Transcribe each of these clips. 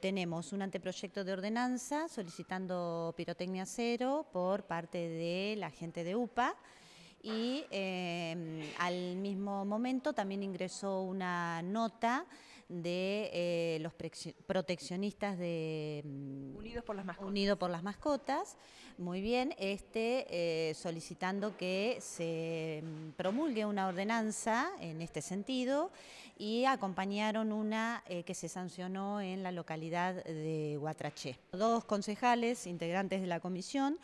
Tenemos un anteproyecto de ordenanza solicitando pirotecnia cero por parte de la gente de UPA y em, al mismo momento también ingresó una nota de eh, los proteccionistas de mm, Unidos por las mascotas. Unido por las mascotas. Muy bien, este eh, solicitando que se mm, promulgue una ordenanza en este sentido y acompañaron una eh, que se sancionó en la localidad de Huatraché. Dos concejales integrantes de la comisión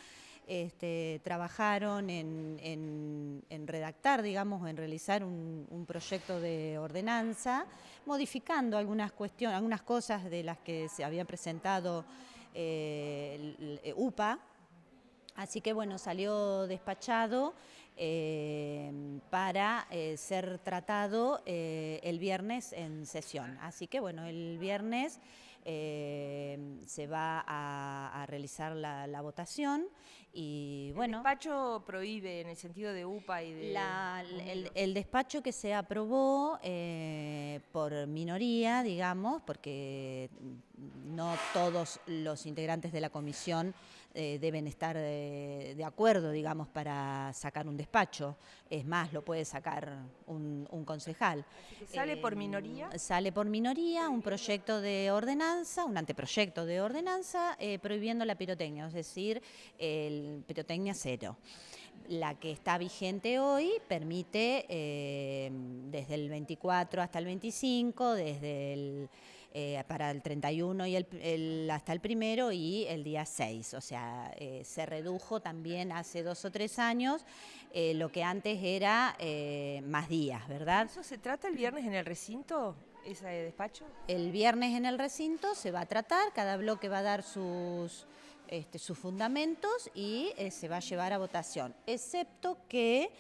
este, trabajaron en digamos, en realizar un, proyecto de ordenanza, modificando algunas cuestiones, algunas cosas de las que se había presentado eh, UPA. Así que bueno, salió despachado eh, para eh, ser tratado el viernes en sesión. Así que bueno, el viernes se va a, realizar la, votación y bueno... ¿El despacho prohíbe en el sentido de UPA y de... el, despacho que se aprobó eh, por minoría, digamos, porque no todos los integrantes de la comisión eh, deben estar eh, de, acuerdo, digamos, para sacar un despacho. Es más, lo puede sacar un, concejal. ¿Sale por em, minoría? Sale por minoría un proyecto de ordenanza, un anteproyecto de ordenanza eh, prohibiendo la pirotecnia, es decir, el pirotecnia cero. La que está vigente hoy permite desde el 24 hasta el 25, desde el eh, para el 31 y el, hasta el primero y el día 6. O sea, eh, se redujo también hace dos o tres años eh, lo que antes era más días, ¿verdad? ¿Eso se trata el viernes en el recinto? ¿Ese despacho? El viernes en el recinto se va a tratar, cada bloque va a dar sus, este, sus fundamentos y se va a llevar a votación, excepto que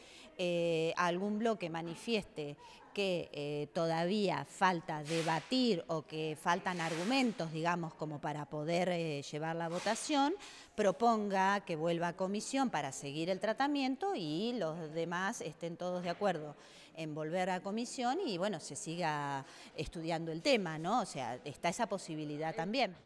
algún bloque manifieste que eh, todavía falta debatir o que faltan argumentos, digamos, como para poder eh, llevar la votación, proponga que vuelva a comisión para seguir el tratamiento y los demás estén todos de acuerdo en volver a comisión y bueno, se siga estudiando el tema, ¿no? O sea, está esa posibilidad eh, también.